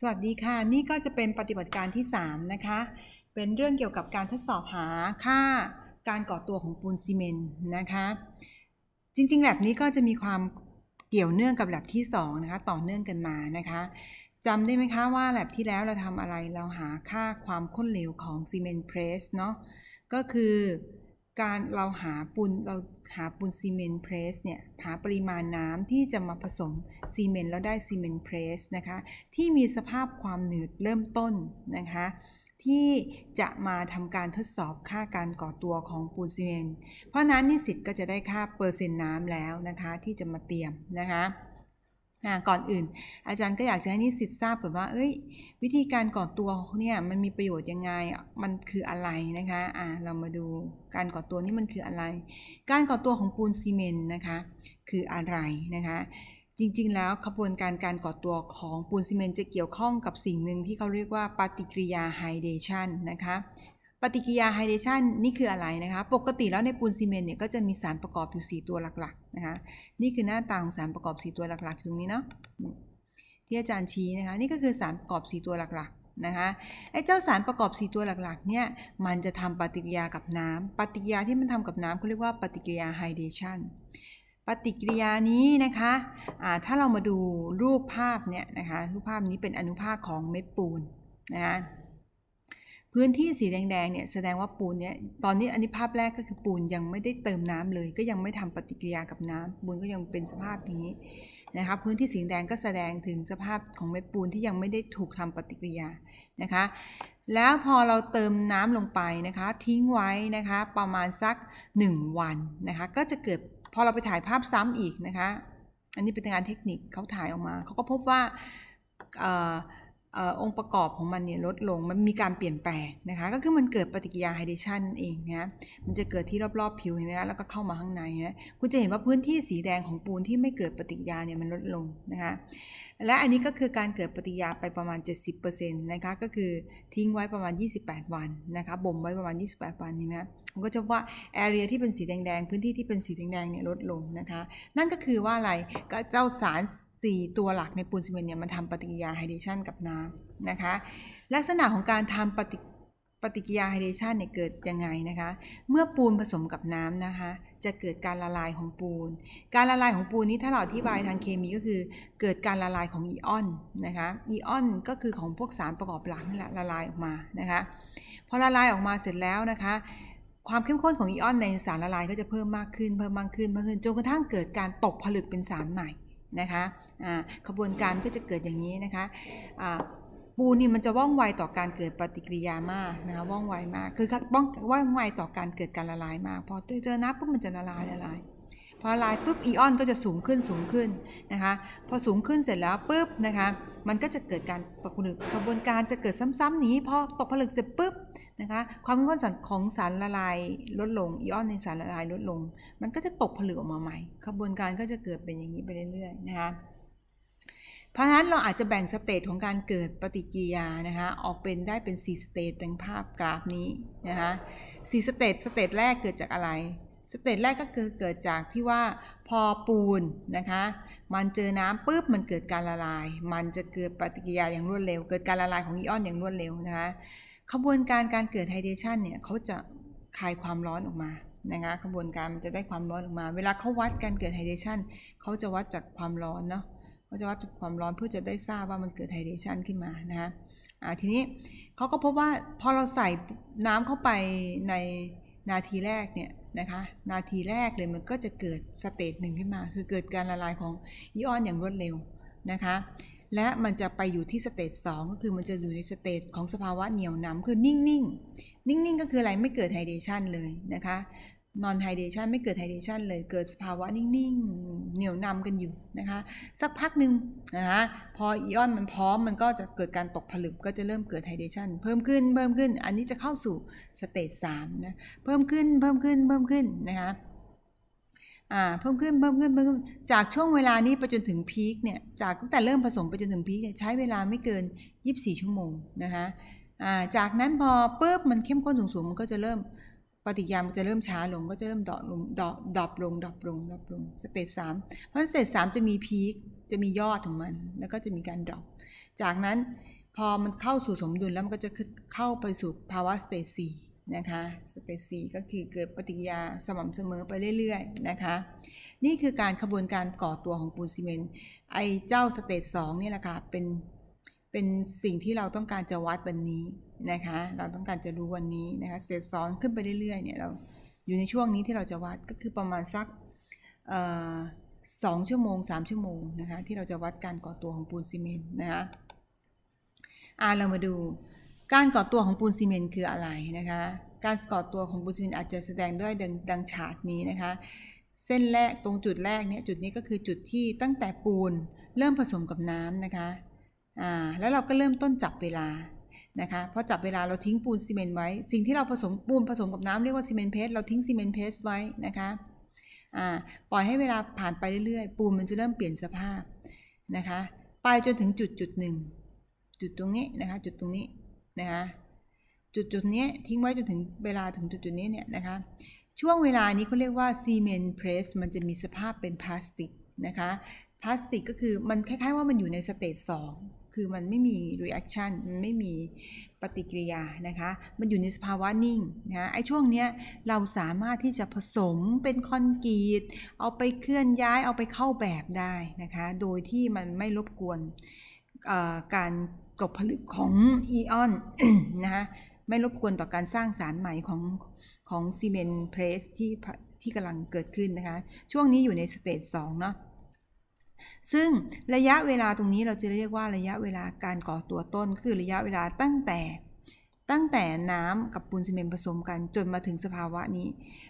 สวัสดีค่ะ นี่ก็จะเป็นปฏิบัติการที่3นะคะเป็นเรื่องเกี่ยวกับการทดสอบหาค่าการก่อตัวของปูนซีเมนต์นะคะจริงๆ แบบนี้ก็จะมีความเกี่ยวเนื่องกับแบบที่2นะคะต่อเนื่องกันมานะคะจำได้ไหมคะว่าแบบที่แล้วเราทำอะไรเราหาค่าความข้นเหลวของซีเมนต์เพรสเนาะก็คือการเราหาปูนเราหาปูนซีเมนต์เพรสเนี่ยหาปริมาณน้ำที่จะมาผสมซีเมนต์แล้วได้ซีเมนต์เพรสนะคะ ที่มีสภาพความหนืดเริ่มต้นนะคะที่จะมาทำการทดสอบค่าการก่อตัวของปูนซีเมนต์เพราะนั้นนิสิตก็จะได้ค่าเปอร์เซ็นต์น้ำแล้วนะคะที่จะมาเตรียมนะคะนะก่อนอื่น อาจารย์ก็อยากจะให้นิสิตทราบแบบว่า เอ้ย วิธีการก่อตัวเนี่ยมันมีประโยชน์ยังไง มันคืออะไรนะคะ อ่าเรามาดูการก่อตัวนี่มันคืออะไร การก่อตัวของปูนซีเมนต์นะคะ คืออะไรนะคะ จริงๆแล้วขบวนการการก่อตัวของปูนซีเมนต์จะเกี่ยวข้องกับสิ่งหนึ่งที่เขาเรียกว่าปฏิกิริยาไฮเดชันนะคะปฏิกิยาไฮเดชันนี่คืออะไรนะคะ ปกติแล้วในปูนซีเมนต์เนี่ยก็จะมีสารประกอบอยู่ 4 ตัวหลักๆนะคะ นี่คือหน้าตาของสารประกอบ 4 ตัวหลักๆตรงนี้เนาะที่อาจารย์ชี้นะคะ นี่ก็คือสารประกอบ 4 ตัวหลักๆนะคะไอ้เจ้าสารประกอบ4 ตัวหลักๆเนี่ยมันจะทำปฏิกิยากับน้ำ ปฏิกิยาที่มันทำกับน้ำเขาเรียกว่าปฏิกิิยาไฮเดชันปฏิกิริยานี้นะคะะถ้าเรามาดูรูปภาพเนี่ยนะคะรูปภาพนี้เป็นอนุภาคของเม็ดปูนนะคะพื้นที่สีแดงๆเนี่ยแสดงว่าปูนเนี่ยตอนนี้อันนี้ภาพแรกก็คือปูนยังไม่ได้เติมน้ำเลย ก็ยังไม่ทำปฏิกิริยากับน้ำปูนก็ยังเป็นสภาพอย่างนี้นะคะพื้นที่สีแดงก็แสดงถึงสภาพของเม็ดปูนที่ยังไม่ได้ถูกทำปฏิกิริยานะคะแล้วพอเราเติมน้ำลงไปนะคะ ทิ้งไว้นะคะประมาณสัก 1 วันนะคะก็จะเกิดพอเราไปถ่ายภาพซ้ำอีกนะคะ อันนี้เป็นงานเทคนิคเขาถ่ายออกมาเขาก็พบว่าองค์ประกอบของมันเนี่ยลดลง มันมีการเปลี่ยนแปลงนะคะ ก็คือมันเกิดปฏิกิริยาไฮเดชันนั่นเองนะมันจะเกิดที่รอบๆผิวเห็นไหมคะแล้วก็เข้ามาข้างในนะคุณจะเห็นว่าพื้นที่สีแดงของปูนที่ไม่เกิดปฏิกิริยาเนี่ยมันลดลงนะคะ และอันนี้ก็คือการเกิดปฏิกิริยาไปประมาณ 70%นะคะ ก็คือทิ้งไว้ประมาณ 28 วันนะคะ บ่มไว้ประมาณ 28 วันนี่นะผมก็จะว่าแอเรียที่เป็นสีแดงๆ พื้นที่ที่เป็นสีแดงๆเนี่ยลดลงนะคะ นั่นก็คือว่าอะไร ก็เจ้าสาร4 ตัวหลักในปูนซีเมนต์เนี่ยมันทำปฏิกิริยาไฮเดรชันกับน้ำนะคะลักษณะของการทำปฏิปฏิกิริยาไฮเดรชันเนี่ยเกิดยังไงนะคะเมื่อปูนผสมกับน้ำนะคะ จะเกิดการละลายของปูน การละลายของปูนนี้ถ้าเราอธิบายทางเคมีก็คือ เกิดการละลายของอีออนนะคะ อีออนก็คือของพวกสารประกอบหลักนี่แหละละลายออกมานะคะพอละลายออกมาเสร็จแล้วนะคะ ความเข้มข้นของอีออนในสารละลายก็จะเพิ่มมากขึ้นเพิ่มมากขึ้นเพมากขึ้นจนกระทั่งเกิดการตกผลึกเป็นสารใหม่นะคะขบวนการก็จะเกิดอย่างนี้นะคะปูนี่มันจะว่องไวต่อการเกิดปฏิกิริยามากนะคะว่องไวมาก คือว่องว่องไวต่อการเกิดการละลายมากพอเจอน้ำปุ๊บมันจะละลายละลาย พอละลายปุ๊บอีออนก็จะสูงขึ้นสูงขึ้นนะคะ พอสูงขึ้นเสร็จแล้วปุ๊บนะคะ มันก็จะเกิดการตกผลึกกระบวนการจะเกิดซ้ำๆนี้พอตกผลึกเสร็จปุ๊บนะคะ ความเข้มข้นสารของสารละลายลดลงอีออนในสารละลายลดลง มันก็จะตกผลึกออกมาใหม่กระบวนการก็จะเกิดเป็นอย่างนี้ไปเรื่อย ๆนะคะเพราะฉะนั้นเราอาจจะแบ่งสเตจของการเกิดปฏิกิริยานะคะออกเป็นได้เป็น4สเตจดังภาพกราฟนี้นะคะสสเตจสเตจแรกเกิดจากอะไรสเตจแรกก็คือเกิดจากที่ว่าพอปูนนะคะ มันเจอน้ำปุ๊บมันเกิดการละลาย มันจะเกิดปฏิกิริยาอย่างรวดเร็ว เกิดการละลายของอิออนอย่างรวดเร็วนะคะขบวนการการเกิดไฮเดรชันเนี่ยเขาจะคายความร้อนออกมานะคะขบวนการมันจะได้ความร้อนออกมา เวลาเขาวัดการเกิดไฮเดรชันเขาจะวัดจากความร้อนเนาะราจะวัดความร้อนเพื่อจะได้ทราบว่ามันเกิดไฮเดรชันขึ้นมานะคะทีนี้เขาก็พบว่าพอเราใส่น้ำเข้าไปในนาทีแรกเนี่ยนะคะ นาทีแรกเลยมันก็จะเกิดสเตจหนึ่งขึ้นมา คือเกิดการละลายของอิออนอย่างรวดเร็วนะคะ และมันจะไปอยู่ที่สเตจ2ก็คือมันจะอยู่ในสเตจของสภาวะเหนียวน้ำคือนิ่ง ๆ นิ่งๆ ก็คืออะไรไม่เกิดไฮเดชันเลยนะคะนอนไฮเดชันไม่เกิดไฮเดชันเลยเกิดสภาวะนิ่ง ๆเหนียวนำกันอยู่นะคะสักพักหนึ่งนะคะพออิออนมันพร้อมมันก็จะเกิดการตกผลึกก็จะเริ่มเกิดไฮเดชันเพิ่มขึ้นเพิ่มขึ้นอันนี้จะเข้าสู่สเตจสามนะเพิ่มขึ้น เพิ่มขึ้นเพิ่มขึ้นนะคะอ่าเพิ่มขึ้นเพิ่มขึ้นเพิ่มขึ้นจากช่วงเวลานี้ไปจนถึงพีคเนี่ยจากตั้งแต่เริ่มผสมไปจนถึงพีคเนี่ยใช้เวลาไม่เกิน 24 ชั่วโมงนะคะอ่าจากนั้นพอปุ๊บมันเข้มข้นสูงๆมันก็จะเริ่มปฏิกิริยามันจะเริ่มช้าลง ก็จะเริ่มดรอปลงดรอปดรอปลงดรอปลงดรอปลงสเตจสามเพราะสเตจสามจะมีพีคจะมียอดของมันแล้วก็จะมีการดรอปจากนั้น พอมันเข้าสู่สมดุลแล้วมันก็จะเข้าไปสู่ภาวะสเตจสี่นะคะสเตจสี่ก็คือเกิดปฏิกิริยาสม่ำเสมอไปเรื่อยๆ นะคะนี่คือการขบวนการก่อตัวของปูนซีเมนต์ไอเจ้าสเตจสองนี่แหละค่ะเป็นเป็นสิ่งที่เราต้องการจะวัดวันนี้นะคะ เราต้องการจะรู้วันนี้นะคะเศษซ้อนขึ้นไปเรื่อยๆเนี่ยเราอยู่ในช่วงนี้ที่เราจะวัดก็คือประมาณสักสองชั่วโมงสามชั่วโมงนะคะที่เราจะวัดการก่อตัวของปูนซีเมนต์นะคะอ่าเรามาดูการก่อตัวของปูนซีเมนต์คืออะไรนะคะการก่อตัวของปูนซีเมนต์อาจจะแสดงด้วยดังดังฉากนี้นะคะ เส้นแรกตรงจุดแรกเนี่ยจุดนี้ก็คือจุดที่ตั้งแต่ปูนเริ่มผสมกับน้ำนะคะอ่าแล้วเราก็เริ่มต้นจับเวลา นะคะพอจับเวลาเราทิ้งปูนซีเมนต์ไว้ สิ่งที่เราผสมปูนผสมกับน้ำเรียกว่าซีเมนต์เพส เราทิ้งซีเมนต์เพสไว้นะคะอ่าปล่อยให้เวลาผ่านไปเรื่อย ๆ ปูนมันจะเริ่มเปลี่ยนสภาพนะคะ ไปจนถึงจุดจุดหนึ่งจุดตรงนี้นะคะ จุดตรงนี้นะคะ จุดจุดนี้ทิ้งไว้จนถึงเวลาถึงจุดจุดนี้เนี่ยนะคะ ช่วงเวลานี้เขาเรียกว่าซีเมนต์เพรสมันจะมีสภาพเป็นพลาสติกนะคะ พลาสติกก็คือมันคล้าย ๆ ว่ามันอยู่ในสเตจสองคือมันไม่มี reaction มันไม่มีปฏิกิริยานะคะ มันอยู่ในสภาวะนิ่งนะะไอ้ช่วงเนี้ยเราสามารถที่จะผสมเป็นคอนกรีต เอาไปเคลื่อนย้ายเอาไปเข้าแบบได้นะคะ โดยที่มันไม่รบกวนการตกผลึกของอีออนนะคะไม่รบกวนต่อการสร้างสารใหม่ของของซีเมนต์เพรสที่ที่กำลังเกิดขึ้นนะคะ ช่วงนี้อยู่ในสเตจ2เนาะซึ่งระยะเวลาตรงนี้เราจะเรียกว่าระยะเวลาการก่อตัวต้น คือระยะเวลาตั้งแต่ ตั้งแต่น้ำกับปูนซีเมนต์ผสมกัน จนมาถึงสภาวะนี้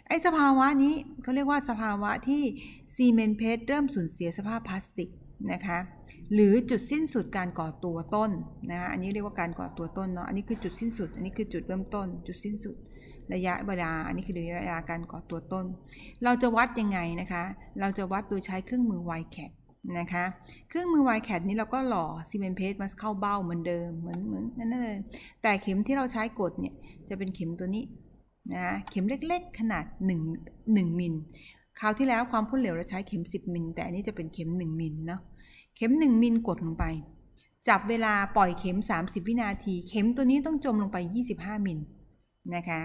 ไอ้สภาวะนี้เขาเรียกว่าสภาวะที่ซีเมนต์เพชรเริ่มสูญเสียสภาพพลาสติกนะคะ หรือจุดสิ้นสุดการก่อตัวต้นนะคะอันนี้เรียกว่าการก่อตัวต้นเนาะ อันนี้คือจุดสิ้นสุด อันนี้คือจุดเริ่มต้น จุดสิ้นสุด ระยะเวลา อันนี้คือระยะเวลาการก่อตัวต้น เราจะวัดยังไงนะคะ เราจะวัดโดยใช้เครื่องมือไวแคทนะคะเครื่องมือวแคดนี้เราก็หล่อซีเมนเพสมาเข้าเบ้าเหมือนเดิมเหมือนเหมือนนั่นเลยแต่เข็มที่เราใช้กดเนี่ยจะเป็นเข็มตัวนี้นะเข็มเล็กๆขนาด1 1มิลคราวที่แล้วความพุ่นเหลวเราใช้เข็ม 10 มิล แต่อันนี้จะเป็นเข็ม 1 มิลเนาะ เข็ม 1 มิลกดลงไป จับเวลาปล่อยเข็ม 30 วินาที เข็มตัวนี้ต้องจมลงไป 25 มิลนะคะ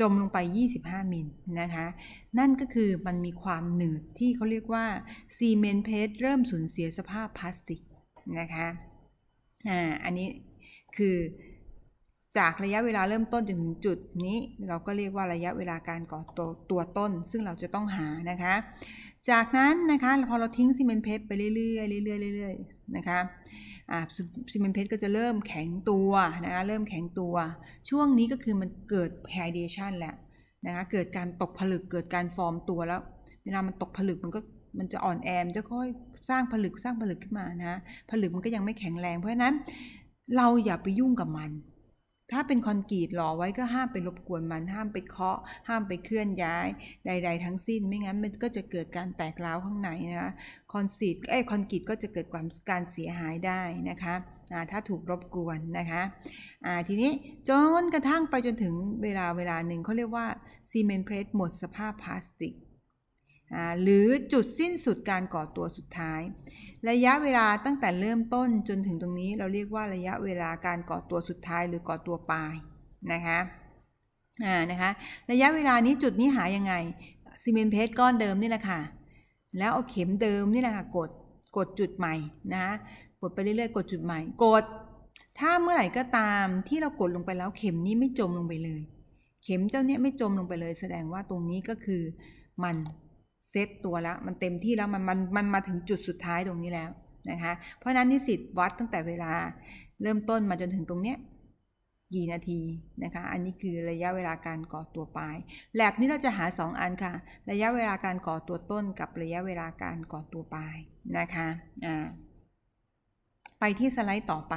จมลงไป 25 มิลนะคะ นั่นก็คือ มันมีความหนืดที่เขาเรียกว่าซีเมนเพสเริ่มสูญเสียสภาพพลาสติกนะคะ อ่า อันนี้คือจากระยะเวลาเริ่มต้นจนถึงจุดนี้ เราก็เรียกว่าระยะเวลาการก่อตัวตัวต้น ซึ่งเราจะต้องหานะคะ จากนั้นนะคะพอเราทิ้งซีเมนต์เพชรไปเรื่อยๆเรื่อยๆเรื่อยๆนะคะซีเมนต์เพชรก็จะเริ่มแข็งตัวนะคะเริ่มแข็งตัวช่วงนี้ก็คือมันเกิดแฮเดชันแหละนะคะเกิดการตกผลึกเกิดการฟอร์มตัวแล้ว เวลามันตกผลึกมันก็มันจะอ่อนแอมจะค่อยสร้างผลึกสร้างผลึกขึ้นมานะผลึกมันก็ยังไม่แข็งแรง เพราะฉะนั้นเราอย่าไปยุ่งกับมันถ้าเป็นคอนกรีตหล่อไว้ก็ห้ามไปรบกวนมันห้ามไปเคาะห้ามไปเคลื่อนย้าย ใดๆทั้งสิ้น ไม่งั้นมันก็จะเกิดการแตกร้าวข้างในนะคะคอนกรีตไอ้คอนกรีตก็จะเกิดความการเสียหายได้นะคะถ้าถูกรบกวนนะคะทีนี้จนกระทั่งไปจนถึงเวลาเวลาหนึ่งเขาเรียกว่าซีเมนต์เพรสหมดสภาพพลาสติกหรือจุดสิ้นสุดการก่อตัวสุดท้าย ระยะเวลาตั้งแต่เริ่มต้นจนถึงตรงนี้ เราเรียกว่าระยะเวลาการก่อตัวสุดท้าย หรือก่อตัวปลายนะคะนะคะ ระยะเวลานี้จุดนี้หายังไงซีเมนเพสก้อนเดิมนี่แหละค่ะ แล้วเอาเข็มเดิมนี่แหละค่ะกดกดจุดใหม่นะคะกดไปเรื่อยๆกดจุดใหม่ กด ถ้าเมื่อไหร่ก็ตามที่เรากดลงไปแล้ว เข็มนี้ไม่จมลงไปเลย เข็มเจ้าเนี้ยไม่จมลงไปเลย แสดงว่าตรงนี้ก็คือมันเซตตัวแล้วมันเต็มที่แล้วมันมันมันมาถึงจุดสุดท้ายตรงนี้แล้วนะคะ เพราะนั้นนิสิตวัดตั้งแต่เวลาเริ่มต้นมาจนถึงตรงเนี้ยกี่นาทีนะคะ อันนี้คือระยะเวลาการก่อตัวปลายแลบนี้เราจะหา2อันค่ะ ระยะเวลาการก่อตัวต้นกับระยะเวลาการก่อตัวปลายนะคะอ่าไปที่สไลด์ต่อไป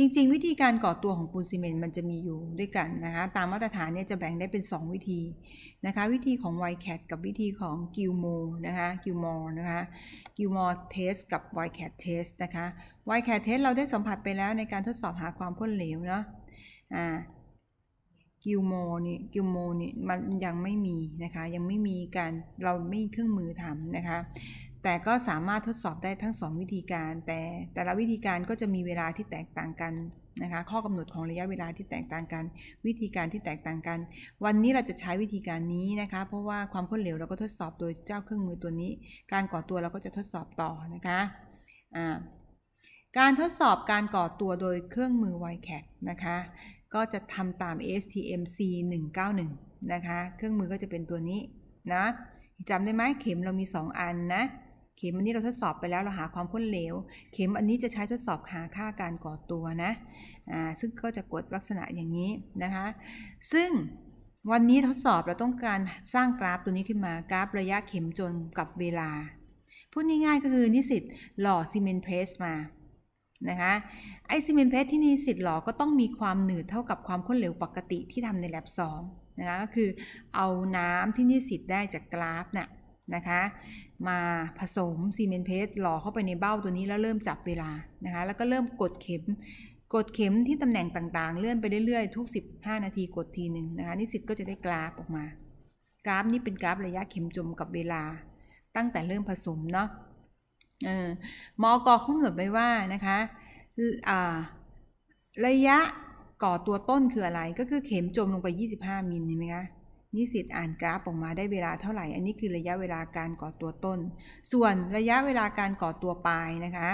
จริง ๆ วิธีการก่อตัวของปูนซีเมนต์มันจะมีอยู่ด้วยกันนะคะตามมาตรฐานเนี่ยจะแบ่งได้เป็น 2 วิธีนะคะวิธีของไวแคดกับวิธีของกิลโมนะคะกิลมอนะคะกิลโม r เทสกับไวแคดเทสนะคะไวแคดเทสเราได้สัมผัสไปแล้วในการทดสอบหาความพ่นเหลวเนาะอ่ากิลโมนี่กิลโมนี่มันยังไม่มีนะคะยังไม่มีการเราไม่มีเครื่องมือทำนะคะแต่ก็สามารถทดสอบได้ทั้ง 2 วิธีการ แต่แต่ละวิธีการก็จะมีเวลาที่แตกต่างกันนะคะ ข้อกำหนดของระยะเวลาที่แตกต่างกัน วิธีการที่แตกต่างกัน วันนี้เราจะใช้วิธีการนี้นะคะ เพราะว่าความพ้นเหลวเราก็ทดสอบโดยเจ้าเครื่องมือตัวนี้ การก่อตัวเราก็จะทดสอบต่อนะคะะการทดสอบการก่อตัวโดยเครื่องมือ YCAT นะคะ ก็จะทำตาม s t m c 191นะคะ เครื่องมือก็จะเป็นตัวนี้นะจำได้ไหมเข็มเรามี 2 อันนะเข็มอันนี้เราทดสอบไปแล้วเราหาความข้นเหลวเข็มอันนี้จะใช้ทดสอบหาค่าการก่อตัวนะอ่าซึ่งก็จะกดลักษณะอย่างนี้นะคะ ซึ่งวันนี้ทดสอบเราต้องการสร้างกราฟตัวนี้ขึ้นมากราฟระยะเข็มจนกับเวลาพูดง่ายๆ ก็คือนิสิตหล่อซีเมนเพรสมานะคะไอซีเมนเพรสที่นิสิตหล่อก็ต้องมีความหนืดเท่ากับความข้นเหลวปกติที่ทำในแลบสงนะคะก็คือเอาน้ำที่นิสิตได้จากกราฟนะ่ะนะคะมาผสมซีเมนเพสหล่อเข้าไปในเบ้าตัวนี้แล้วเริ่มจับเวลานะคะ แล้วก็เริ่มกดเข็ม กดเข็มที่ตำแหน่งต่าง ๆเลื่อนไปเรื่อย ๆ ทุก 15 นาทีกดทีหนึ่งนะคะนิสิตก็จะได้กราฟออกมา กราฟนี้เป็นกราฟระยะเข็มจมกับเวลา ตั้งแต่เริ่มผสมเนาะออมอกอเขาเหนือไปว่านะคะระยะก่อตัวต้นคืออะไรก็คือเข็มจมลงไป 25มิลเห็นไหมคะนิสิตอ่านกราฟออกมาได้เวลาเท่าไหร่ อันนี้คือระยะเวลาการก่อตัวต้น ส่วนระยะเวลาการก่อตัวปลายนะคะ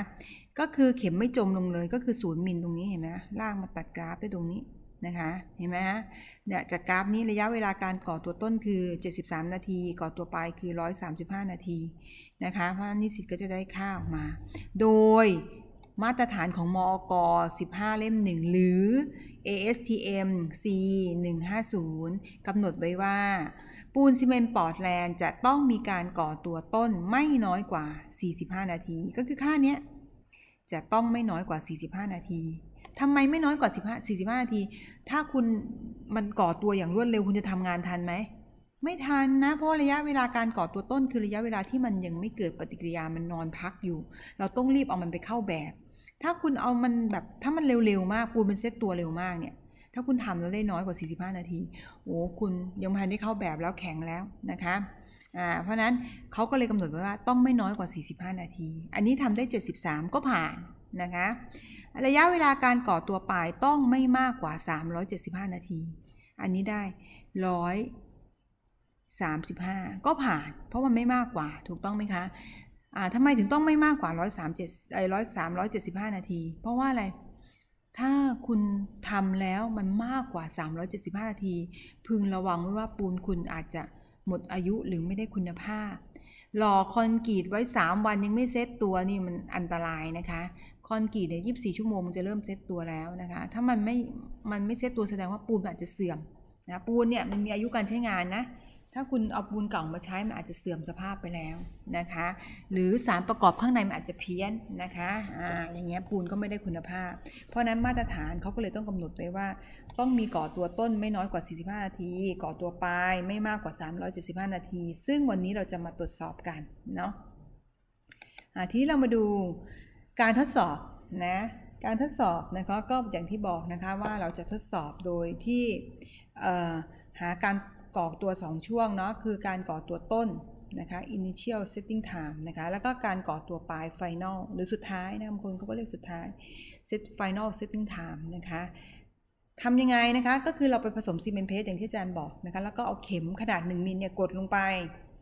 ก็คือเข็มไม่จมลงเลย ก็คือศูนย์มิลตรงนี้เห็นไหมลากมาตัดกราฟได้ตรงนี้นะคะ เห็นไหมฮะเนี่ยจากกราฟนี้ระยะเวลาการก่อตัวต้นคือ 73 นาที ก่อตัวปลายคือ 135 นาทีนะคะ เพราะนิสิตก็จะได้ค่าออกมา โดยมาตรฐานของมอก15 เล่ม1 หรือ ASTM C 150กำหนดไว้ว่าปูนซีเมนต์ปอร์แลนด์จะต้องมีการก่อตัวต้นไม่น้อยกว่า 45 นาที ก็คือค่าเนี้ยจะต้องไม่น้อยกว่า 45 นาที ทำไมไม่น้อยกว่า15 45 นาที ถ้าคุณมันก่อตัวอย่างรวดเร็วคุณจะทำงานทันไหม ไม่ทันนะ เพราะระยะเวลาการก่อตัวต้นคือระยะเวลาที่มันยังไม่เกิดปฏิกิริยามันนอนพักอยู่ เราต้องรีบเอามันไปเข้าแบบถ้าคุณเอามันแบบถ้ามันเร็วๆมากปูมันเซ็ตตัวเร็วมากเนี่ยถ้าคุณทำแล้วได้น้อยกว่า 45 นาทีโอ้คุณยังไม่ได้เข้าแบบแล้วแข็งแล้วนะคะอ่าเพราะนั้นเขาก็เลยกำหนดไว้ว่าต้องไม่น้อยกว่า 45 นาที อันนี้ทำได้ 73 ก็ผ่านนะคะ ระยะเวลาการก่อตัวปลายต้องไม่มากกว่า 375 นาที อันนี้ได้ร้อย35 ก็ผ่าน เพราะมันไม่มากกว่าถูกต้องไหมคะอ่าทำไมถึงต้องไม่มากกว่าร้อยสามเจ็ดไอ้ร้อยสามร้อยเจ็ดสิบห้านาที เพราะว่าอะไร ถ้าคุณทำแล้วมันมากกว่าสามร้อยเจ็สิบห้านาที พึงระวังไว้ว่าปูนคุณอาจจะหมดอายุหรือไม่ได้คุณภาพ หล่อคอนกรีตไว้ 3 วันยังไม่เซตตัวนี่มันอันตรายนะคะ คอนกรีตในี่ิบสี่ชั่วโมงมันจะเริ่มเซตตัวแล้วนะคะ ถ้ามันไม่ มันไม่เซตตัวแสดงว่าปูนอาจจะเสื่อมนะปูนเนี่ยมันมีอายุการใช้งานนะถ้า คุณเอาปูนเก่ามาใช้มันอาจจะเสื่อมสภาพไปแล้วนะคะหรือสารประกอบข้างในมันอาจจะเพี้ยนนะคะอ่าอย่างเงี้ยปูนก็ไม่ได้คุณภาพ เพราะนั้นมาตรฐานเขาก็เลยต้องกำหนดไว้ว่า ต้องมีก่อตัวต้นไม่น้อยกว่า 45 นาที ก่อตัวปลายไม่มากกว่า 375 นาที ซึ่งวันนี้เราจะมาตรวจสอบกันเนาะอาทีนี้เรามาดูการทดสอบนะการทดสอบนะคะก็อย่างที่บอกนะคะว่าเราจะทดสอบโดยที่หาการก่อตัว 2 ช่วงเนาะคือการก่อตัวต้นนะคะ initial setting time นะคะแล้วก็การก่อตัวปลาย final หรือสุดท้ายนะบางคนเขาก็เรียกสุดท้าย set final setting time นะคะทำยังไงนะคะก็คือเราไปผสมซีเมนต์เพสอย่างที่อาจารย์บอกนะคะแล้วก็เอาเข็มขนาด 1มิลเนี่ยกดลงไป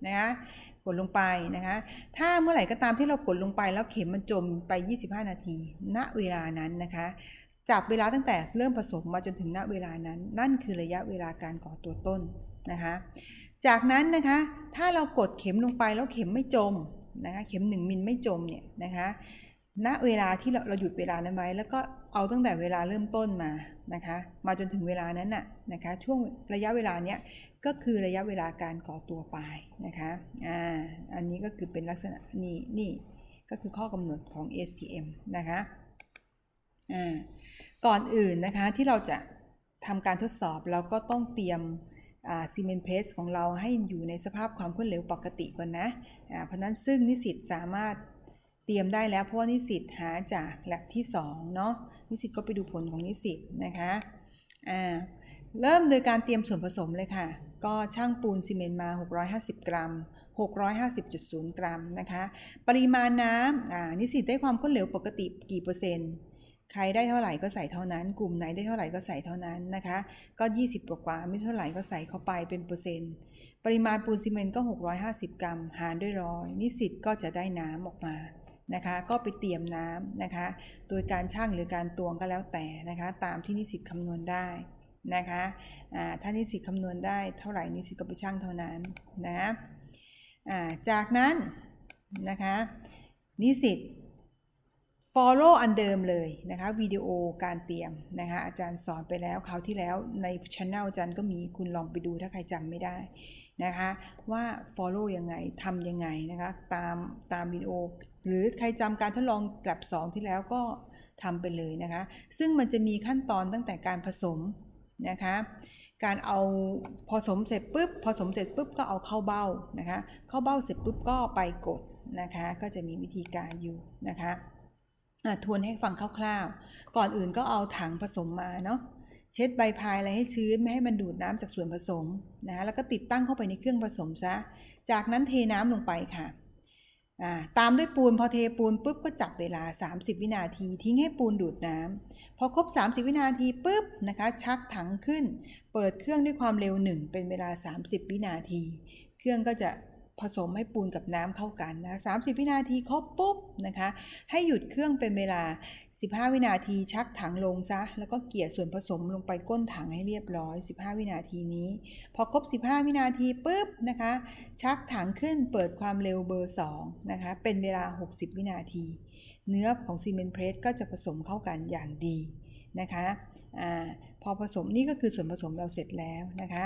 นะคะกดลงไปนะคะถ้าเมื่อไหร่ก็ตามที่เรากดลงไปแล้วเข็มมันจมไป 25 นาที ณเวลานั้นนะคะจับเวลาตั้งแต่เริ่มผสมมาจนถึงณเวลานั้น นั่นคือระยะเวลาการก่อตัวต้นนะคะ จากนั้นนะคะ ถ้าเรากดเข็มลงไปแล้วเข็มไม่จมนะคะ เข็ม 1มิลไม่จมเนี่ยนะคะ ณ เวลาที่เราเราหยุดเวลานั้นไว้แล้วก็เอาตั้งแต่เวลาเริ่มต้นมานะคะ มาจนถึงเวลานั้นน่ะนะคะ ช่วงระยะเวลาเนี้ย ก็คือระยะเวลาการก่อตัวปลายนะคะ อ่า อันนี้ก็คือเป็นลักษณะนี่นี่ก็คือข้อกำหนดของ STM นะคะ อ่า ก่อนอื่นนะคะที่เราจะทำการทดสอบเราก็ต้องเตรียมซีเมนเพรสของเราให้อยู่ในสภาพความข้นเหลวปกติก่อนนะะเพราะนั้นซึ่งนิสิตสามารถเตรียมได้แล้ว เพราะว่านิสิตหาจากแลบที่2เนาะนิสิตก็ไปดูผลของนิสิตนะคะะเริ่มโดยการเตรียมส่วนผสมเลยค่ะ ก็ช่างปูนซีเมนต์มา 650 กรัม 650.0 กรัมนะคะปริมาณน้ำนิสิตได้ความข้นเหลวปกติกี่เปอร์เซ็นต์ใครได้เท่าไหร่ก็ใส่เท่านั้น กลุ่มไหนได้เท่าไหร่ก็ใส่เท่านั้นนะคะ ก็ 20กว่ากว่าไม่เท่าไหร่ก็ใส่เข้าไปเป็นเปอร์เซ็นต์ ปริมาณปูนซีเมนต์ก็ 650 กรัม หารด้วยร้อยนิสิตก็จะได้น้ำออกมานะคะก็ไปเตรียมน้ำนะคะโดยการช่างหรือการตวงก็แล้วแต่นะคะตามที่นิสิตคำนวณได้นะคะถ้านิสิตคำนวณได้เท่าไหร่ นิสิตก็ไปช่างเท่านั้นนะจากนั้นนะคะนิสิต follow อันเดิมเลยนะคะวิดีโอการเตรียมนะคะอาจารย์สอนไปแล้วคราวที่แล้วในช anel อาจารย์ก็มีคุณลองไปดูถ้าใครจำไม่ได้นะคะ ว่า follow ยังไงทำยังไงนะคะ ตามตามวิดีโอ หรือใครจำการทดลองแบบ2 ที่แล้วก็ทำไปเลยนะคะ ซึ่งมันจะมีขั้นตอนตั้งแต่การผสมนะคะ การเอาผสมเสร็จปุ๊บผสมเสร็จปุ๊บก็เอาเข้าเบ้านะคะ เข้าเบ้าเสร็จปุ๊บก็ไปกดนะคะ ก็จะมีวิธีการอยู่นะคะทวนให้ฟังคร่าวๆ ก่อนอื่นก็เอาถังผสมมาเนาะ เช็ดใบพายอะไรให้ชื้นไม่ให้มันดูดน้ำจากส่วนผสมนะแล้วก็ติดตั้งเข้าไปในเครื่องผสมซะ จากนั้นเทน้ำลงไปค่ะ ตามด้วยปูนพอเทปูนปุ๊บก็จับเวลา 30 วินาทีทิ้งให้ปูนดูดน้ำ พอครบ30 วินาทีปุ๊บนะคะ ชักถังขึ้น เปิดเครื่องด้วยความเร็ว 1 เป็นเวลา 30 วินาที เครื่องก็จะผสมให้ปูนกับน้ำเข้ากันนะ30 วินาทีครบปุ๊บนะคะ ให้หยุดเครื่องเป็นเวลา 15 วินาที ชักถังลงซะ แล้วก็เกี่ยส่วนผสมลงไปก้นถังให้เรียบร้อย 15 วินาทีนี้ พอครบ 15 วินาทีปุ๊บนะคะ ชักถังขึ้นเปิดความเร็วเบอร์2นะคะเป็นเวลา 60 วินาทีเนื้อของซีเมนต์เพรสก็จะผสมเข้ากันอย่างดีนะคะอพอผสมนี่ก็คือส่วนผสมเราเสร็จแล้วนะคะ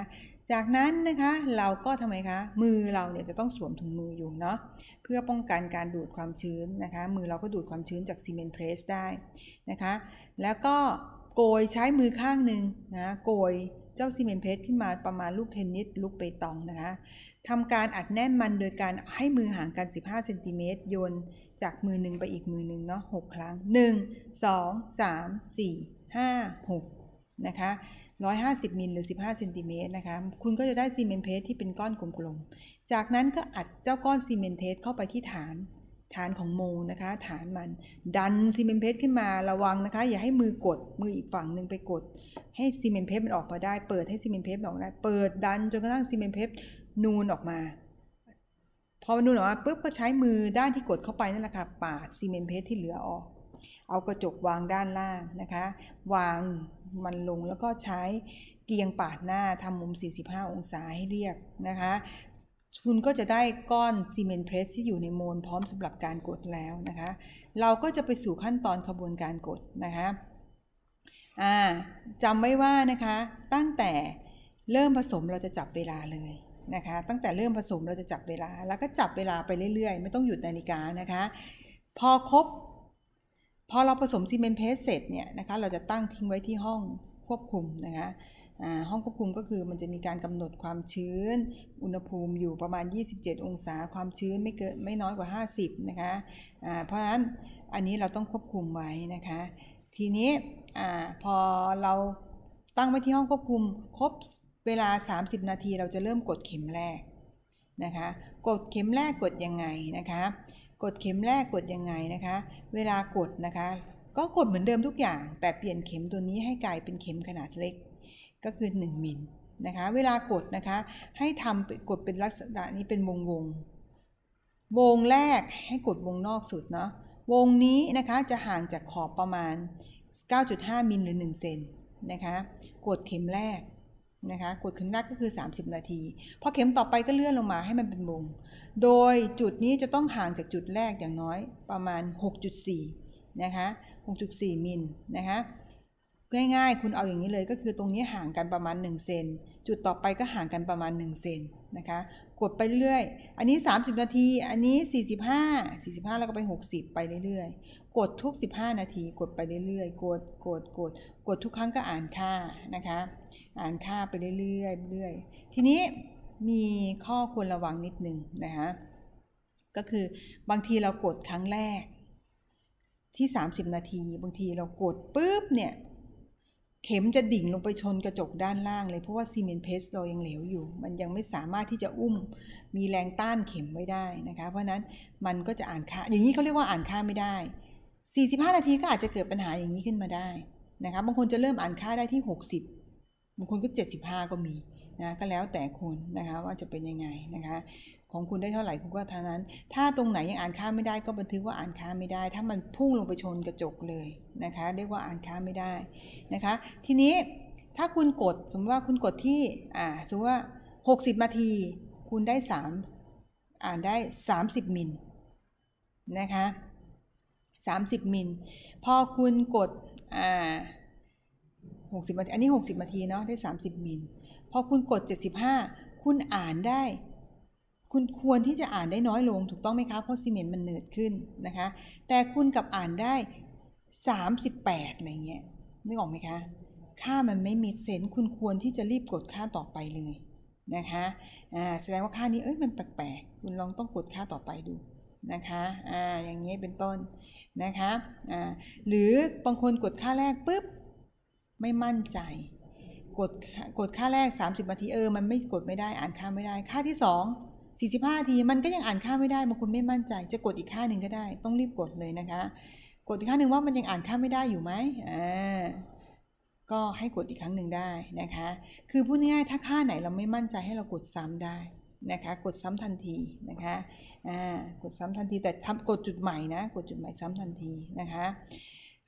จากนั้นนะคะ เราก็ทำไมคะ มือเราเนี่ยจะต้องสวมถุงมืออยู่เนาะเพื่อป้องกันการดูดความชื้นนะคะ มือเราก็ดูดความชื้นจากซีเมนต์เพรสได้นะคะแล้วก็โกยใช้มือข้างหนึ่งนะโกยเจ้าซีเมนต์เพรสขึ้นมาประมาณลูกเทนนิสลูกเปตองนะคะทำการอัดแน่นมันโดยการให้มือห่างกัน 15เซนติเมตรโยนจากมือหนึ่งไปอีกมือหนึ่งเนาะ6ครั้ง 1 2 3 4 5 6นะคะ150 มิลหรือ 15เซนติเมตรนะคะคุณก็จะได้ซีเมนต์เพสที่เป็นก้อนกลมๆ จากนั้นก็อัดเจ้าก้อนซีเมนต์เพสเข้าไปที่ฐานฐานของโมนะคะ ฐานมันดันซีเมนต์เพสขึ้นมาระวังนะคะอย่าให้มือกดมืออีกฝั่งหนึ่งไปกดให้ซีเมนต์เพสมันออกมาได้เปิดให้ซีเมนต์เพสออกได้ เปิดดันจนกระทั่งซีเมนต์เพสนูนออกมา พอมันนูนออกมาปุ๊บก็ใช้มือด้านที่กดเข้าไปนั่นแหละค่ะปาดซีเมนต์เพสที่เหลือออกเอากระจกวางด้านล่างนะคะ วางมันลงแล้วก็ใช้เกียงปาดหน้าทำมุม 45 องศาให้เรียบนะคะคุณก็จะได้ก้อนซีเมนต์เพรสที่อยู่ในโมลพร้อมสำหรับการกดแล้วนะคะ เราก็จะไปสู่ขั้นตอนขบวนการกดนะคะจำไว้ว่านะคะ ตั้งแต่เริ่มผสมเราจะจับเวลาเลยนะคะ ตั้งแต่เริ่มผสมเราจะจับเวลา แล้วก็จับเวลาไปเรื่อย ๆ ไม่ต้องหยุดนาฬิกานะคะ พอครบพอเราผสมซีเมนต์เพสเสร็จเนี่ยนะคะเราจะตั้งทิ้งไว้ที่ห้องควบคุมนะคะห้องควบคุมก็คือมันจะมีการกำหนดความชื้นอุณหภูมิอยู่ประมาณ 27 องศาความชื้นไม่เกินไม่น้อยกว่า 50 นะคะะเพราะฉะนั้นอันนี้เราต้องควบคุมไว้นะคะ ทีนี้อพอเราตั้งไว้ที่ห้องควบคุมครบเวลา 30 นาทีเราจะเริ่มกดเข็มแรกนะคะ กดเข็มแรกกดยังไงนะคะกด เข็มแรกกดยังไงนะคะ เวลากดนะคะ ก็กดเหมือนเดิมทุกอย่าง แต่เปลี่ยนเข็มตัวนี้ให้กลายเป็นเข็มขนาดเล็กก็คือ 1มิลนะคะ เวลากดนะคะให้ทำกดเป็นลักษณะนี้เป็นวงวงวงแรกให้กดวงนอกสุดเนาะวงนี้นะคะจะห่างจากขอบประมาณ 9.5มิลหรือ1เซนนะคะกดเข็มแรกนะคะกดเข็มแรกก็คือ 30นาที พอเข็มต่อไปก็เลื่อนลงมาให้มันเป็นวงโดยจุดนี้จะต้องห่างจากจุดแรกอย่างน้อย ประมาณ 6.4นะคะ6.4มิลนะคะง่ายๆคุณเอาอย่างนี้เลยก็คือตรงนี้ห่างกันประมาณ 1 เซน จุดต่อไปก็ห่างกันประมาณ1เซนนะคะ กดไปเรื่อย อันนี้ 30 นาที อันนี้ 45 45 แล้วก็ไป 60 ไปเรื่อยๆกดทุก 15 นาที กดไปเรื่อยๆ กด กด กด กดทุกครั้งก็อ่านค่านะคะ อ่านค่าไปเรื่อยๆ เรื่อยๆ ทีนี้มีข้อควรระวังนิดนึงนะคะก็คือบางทีเรากดครั้งแรกที่ 30 นาที บางทีเรากดปุ๊บเนี่ยเข็มจะดิ่งลงไปชนกระจกด้านล่างเลยเพราะว่าซีเมนต์เพสเรายังเหลวอยู่ มันยังไม่สามารถที่จะอุ้มมีแรงต้านเข็มไว้ได้นะคะเพราะนั้นมันก็จะอ่านค่าอย่างนี้เขาเรียกว่าอ่านค่าไม่ได้ 45 นาทีก็อาจจะเกิดปัญหาอย่างนี้ขึ้นมาได้นะคะบางคนจะเริ่มอ่านค่าได้ที่ 60บางคนก็ 75 ก็มีนะก็แล้วแต่คุณนะคะว่าจะเป็นยังไงนะคะของคุณได้เท่าไหร่คุณก็เท่านั้น ถ้าตรงไหนยังอ่านค่าไม่ได้ก็บันทึกว่าอ่านค่าไม่ได้ ถ้ามันพุ่งลงไปชนกระจกเลยนะคะเรียกว่าอ่านค่าไม่ได้นะคะทีนี้ถ้าคุณกดสมมติว่าคุณกดที่อ่าสมมติว่า60นาทีคุณได้ 3 อ่านได้ 30 มิลนะคะ30 มิลพอคุณกดอ่า60 นาที อันนี้ 60 นาทีเนาะได้30 มิลพอคุณกด 75 คุณอ่านได้ คุณควรที่จะอ่านได้น้อยลงถูกต้องไหมคะ เพราะซีเมนต์มันเนิดขึ้นนะคะ แต่คุณกับอ่านได้ 38 อะไรเงี้ยนึกออกไหมคะ ค่ามันไม่มีเซนคุณควรที่จะรีบกดค่าต่อไปเลยนะคะ อ่า แสดงว่าค่านี้เอ้ยมันแปลกๆ คุณลองต้องกดค่าต่อไปดูนะคะ อ่า อย่างนี้เป็นต้นนะคะ อ่า หรือบางคนกดค่าแรกปุ๊บ ไม่มั่นใจกดกดค่าแรก 30นาทีเออมันไม่กดไม่ได้อ่านค่าไม่ได้ ค่าที่ 2 45นาทีมันก็ยังอ่านค่าไม่ได้บางคนไม่มั่นใจ จะกดอีกค่าหนึ่งก็ได้ต้องรีบกดเลยนะคะกดอีกค่าหนึ่งว่ามันยังอ่านค่าไม่ได้อยู่ไหมอ่าก็ให้กดอีกครั้งหนึ่งได้นะคะคือพูดง่ายๆถ้าค่าไหนเราไม่มั่นใจให้เรากดซ้ำได้นะคะกดซ้ำทันทีนะคะอ่ากดซ้ำทันทีแต่ทำกดจุดใหม่นะกดจุดใหม่ซ้ำทันทีนะคะ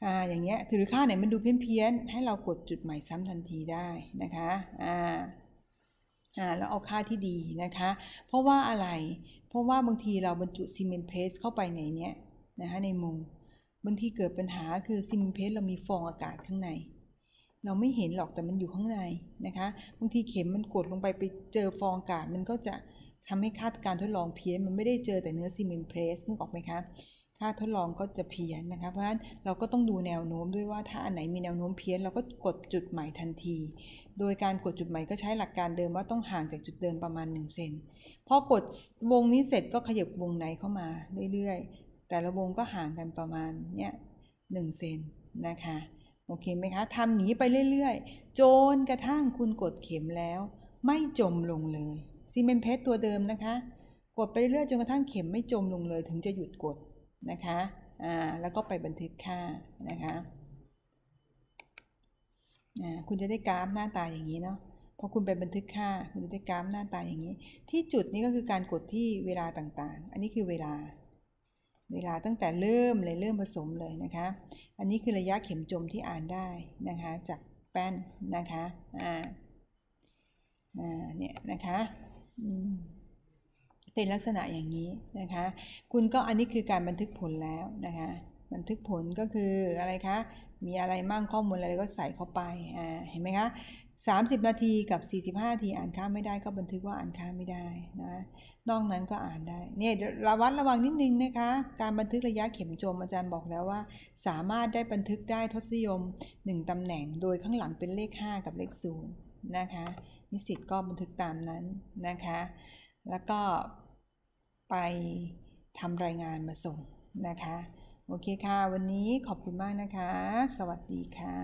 อ่าอย่างเงี้ยหรือค่าไหนมันดูเพี้ยนๆ ให้เรากดจุดใหม่ซ้ำทันทีได้นะคะ อ่า อ่าแล้วเอาค่าที่ดีนะคะ เพราะว่าอะไร เพราะว่าบางทีเราบรรจุซีเมนต์เพรสเข้าไปในเนี้ยนะคะ ในมุมบางทีเกิดปัญหาคือซีเมนต์เพรสเรามีฟองอากาศข้างใน เราไม่เห็นหรอกแต่มันอยู่ข้างในนะคะ บางทีเข็มมันกดลงไปไปเจอฟองอากาศมันก็จะทำให้คาดการทดลองเพี้ยนมันไม่ได้เจอแต่เนื้อซีเมนต์เพรสนึกออกไหมคะค่าทดลองก็จะเพี้ยนนะคะเพราะฉะนั้นเราก็ต้องดูแนวโน้มด้วยว่าถ้าอันไหนมีแนวโน้มเพี้ยนเราก็กดจุดใหม่ทันที โดยการกดจุดใหม่ก็ใช้หลักการเดิมว่าต้องห่างจากจุดเดิมประมาณ1เซนพอกดวงนี้เสร็จก็ขยับวงไหนเข้ามาเรื่อยๆ แต่ละวงก็ห่างกันประมาณเนี้ยหนึ่งเซนนะคะ โอเคไหมคะทำหนีไปเรื่อยๆ จนกระทั่งคุณกดเข็มแล้วไม่จมลงเลยซีเมนเพชรตัวเดิมนะคะ กดไปเรื่อยจนกระทั่งเข็มไม่จมลงเลยถึงจะหยุดกดนะคะ อ่า แล้วก็ไปบันทึกค่า นะคะคุณจะได้กราฟหน้าตาอย่างนี้เนาะพอคุณไปบันทึกค่า คุณจะได้กราฟหน้าตาอย่างนี้ ที่จุดนี้ก็คือการกดที่เวลาต่างๆ อันนี้คือเวลา เวลาตั้งแต่เริ่มเลยเริ่มผสมเลยนะคะ อันนี้คือระยะเข็มจมที่อ่านได้นะคะจากแป้นนะคะ อ่า อ่า เนี่ยนะคะอืมเป็นลักษณะอย่างนี้นะคะ คุณก็อันนี้คือการบันทึกผลแล้วนะคะบันทึกผลก็คืออะไรคะมีอะไรมั่งข้อมูลอะไรก็ใส่เข้าไปอ่าเห็นไหมคะ30 นาทีกับ 45นาทีอ่านค่าไม่ได้ก็บันทึกว่าอ่านค่าไม่ได้นะนอกนั้นก็อ่านได้เนี่ยระวัดระวังนิดนึงนะคะการบันทึกระยะเข็มจมอาจารย์บอกแล้วว่า สามารถได้บันทึกได้ทศนิยม 1ตำแหน่ง โดยข้างหลังเป็นเลข5กับเลข0นะคะนิสิตก็บันทึกตามนั้นนะคะ แล้วก็ไปทำรายงานมาส่งนะคะโอเคค่ะวันนี้ขอบคุณมากนะคะ สวัสดีค่ะ